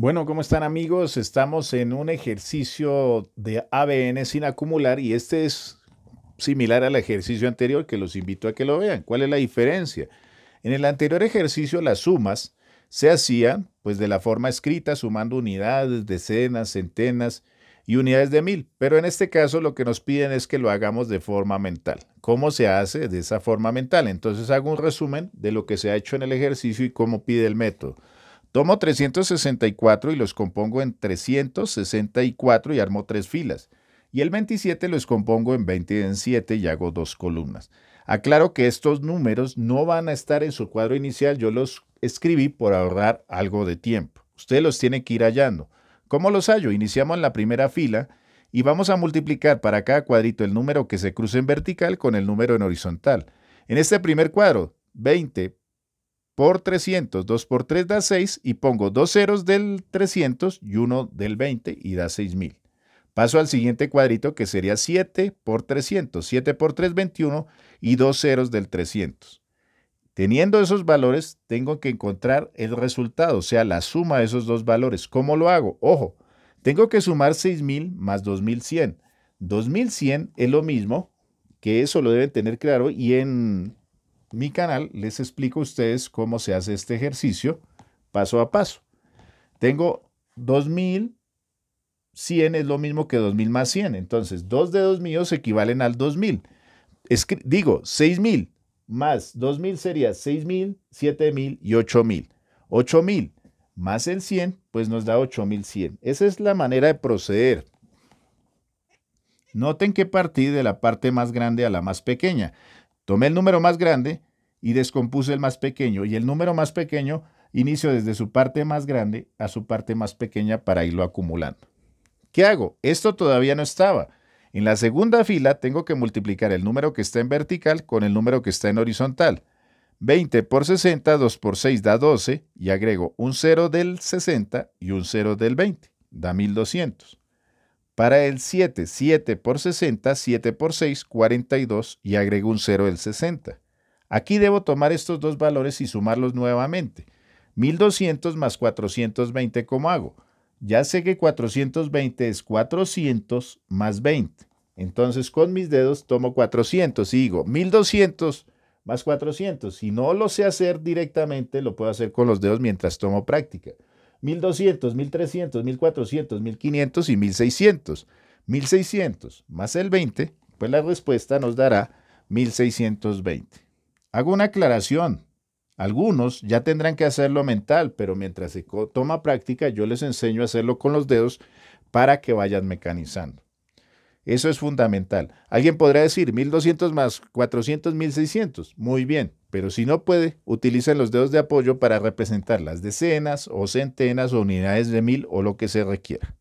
Bueno, ¿cómo están amigos? Estamos en un ejercicio de ABN sin acumular y este es similar al ejercicio anterior que los invito a que lo vean. ¿Cuál es la diferencia? En el anterior ejercicio las sumas se hacían pues de la forma escrita sumando unidades, decenas, centenas y unidades de mil, pero en este caso lo que nos piden es que lo hagamos de forma mental. ¿Cómo se hace de esa forma mental? Entonces hago un resumen de lo que se ha hecho en el ejercicio y cómo pide el método. Tomo 364 y los compongo en 364 y armo tres filas. Y el 27 los compongo en 20 en 7 y hago dos columnas. Aclaro que estos números no van a estar en su cuadro inicial, yo los escribí por ahorrar algo de tiempo. Ustedes los tienen que ir hallando. ¿Cómo los hallo? Iniciamos en la primera fila y vamos a multiplicar para cada cuadrito el número que se cruce en vertical con el número en horizontal. En este primer cuadro, 20 por 300. 2 por 3 da 6 y pongo dos ceros del 300 y uno del 20 y da 6000. Paso al siguiente cuadrito que sería 7 por 300. 7 por 3, 21 y dos ceros del 300. Teniendo esos valores, tengo que encontrar el resultado, o sea, la suma de esos dos valores. ¿Cómo lo hago? Ojo, tengo que sumar 6000 más 2100. 2100 es lo mismo que eso lo deben tener claro y en mi canal les explico a ustedes cómo se hace este ejercicio paso a paso. Tengo 100, es lo mismo que 2000 más 100. Entonces, 2 dedos míos equivalen al 2000. digo, 6000 más 2000 sería 6000, 7000 y 8000. 8000 más el 100, pues nos da 8100. Esa es la manera de proceder. Noten que partí de la parte más grande a la más pequeña. Tomé el número más grande y descompuse el más pequeño, y el número más pequeño inicio desde su parte más grande a su parte más pequeña para irlo acumulando. ¿Qué hago? Esto todavía no estaba. En la segunda fila tengo que multiplicar el número que está en vertical con el número que está en horizontal. 20 por 60, 2 por 6 da 12 y agrego un 0 del 60 y un 0 del 20, da 1200. Para el 7, 7 por 60, 7 por 6, 42 y agrego un 0 del 60. Aquí debo tomar estos dos valores y sumarlos nuevamente. 1200 más 420, ¿cómo hago? Ya sé que 420 es 400 más 20. Entonces con mis dedos tomo 400 y digo 1200 más 400. Si no lo sé hacer directamente, lo puedo hacer con los dedos mientras tomo práctica. 1200, 1300, 1400, 1500 y 1600. 1600 más el 20, pues la respuesta nos dará 1620. Hago una aclaración. Algunos ya tendrán que hacerlo mental, pero mientras se toma práctica yo les enseño a hacerlo con los dedos para que vayan mecanizando. Eso es fundamental. Alguien podrá decir 1200 más 400, 1600. Muy bien, pero si no puede, utilice los dedos de apoyo para representar las decenas o centenas o unidades de mil o lo que se requiera.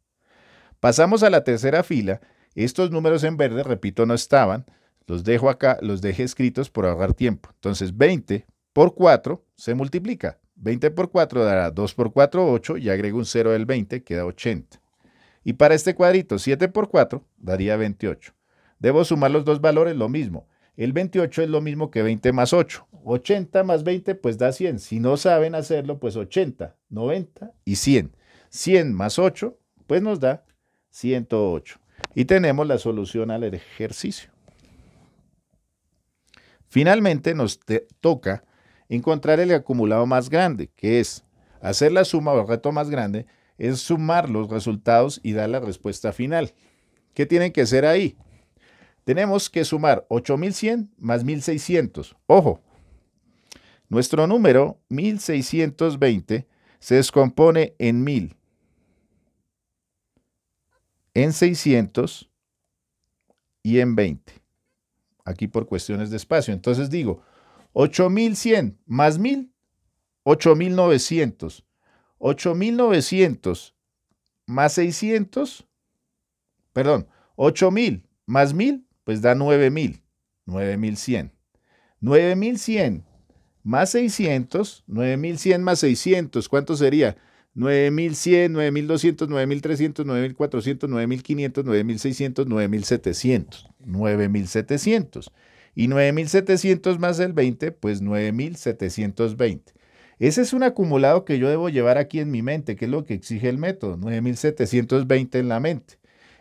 Pasamos a la tercera fila. Estos números en verde, repito, no estaban. Los dejo acá, los dejé escritos por ahorrar tiempo. Entonces 20 por 4 se multiplica. 20 por 4 dará 2 por 4, 8 y agrego un 0 del 20, queda 80. Y para este cuadrito, 7 por 4 daría 28. Debo sumar los dos valores, lo mismo. El 28 es lo mismo que 20 más 8. 80 más 20 pues da 100. Si no saben hacerlo, pues 80, 90 y 100. 100 más 8 pues nos da 108. Y tenemos la solución al ejercicio. Finalmente nos toca encontrar el acumulado más grande, que es hacer la suma o el reto más grande, es sumar los resultados y dar la respuesta final. ¿Qué tienen que hacer ahí? Tenemos que sumar 8100 más 1600. Ojo, nuestro número 1620 se descompone en 1000, en 600 y en 20. Aquí por cuestiones de espacio. Entonces digo, 8100 más 1000, 8900. 8900 más 600, perdón, 8000 más 1000, pues da 9.000, 9.100. 9.100 más 600, 9.100 más 600, ¿cuánto sería? 9.100, 9.200, 9.300, 9.400, 9.500, 9.600, 9.700, 9.700. Y 9.700 más el 20, pues 9.720. Ese es un acumulado que yo debo llevar aquí en mi mente, que es lo que exige el método, 9.720 en la mente.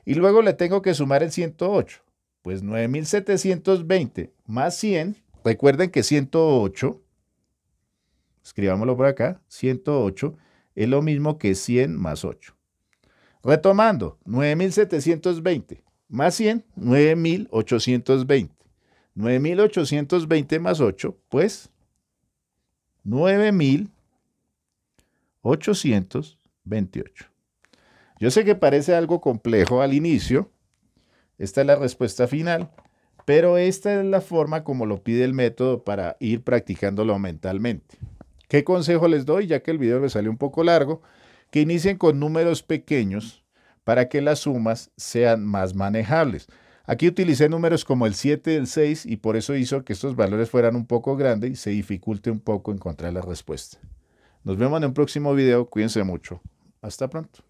Y luego le tengo que sumar el 108. Pues 9,720 más 100. Recuerden que 108, escribámoslo por acá, 108 es lo mismo que 100 más 8. Retomando, 9,720 más 100, 9,820. 9,820 más 8, pues 9,828. Yo sé que parece algo complejo al inicio, esta es la respuesta final, pero esta es la forma como lo pide el método para ir practicándolo mentalmente. ¿Qué consejo les doy? Ya que el video me salió un poco largo, que inicien con números pequeños para que las sumas sean más manejables. Aquí utilicé números como el 7 y el 6 y por eso hizo que estos valores fueran un poco grandes y se dificulte un poco encontrar la respuesta. Nos vemos en un próximo video, cuídense mucho. Hasta pronto.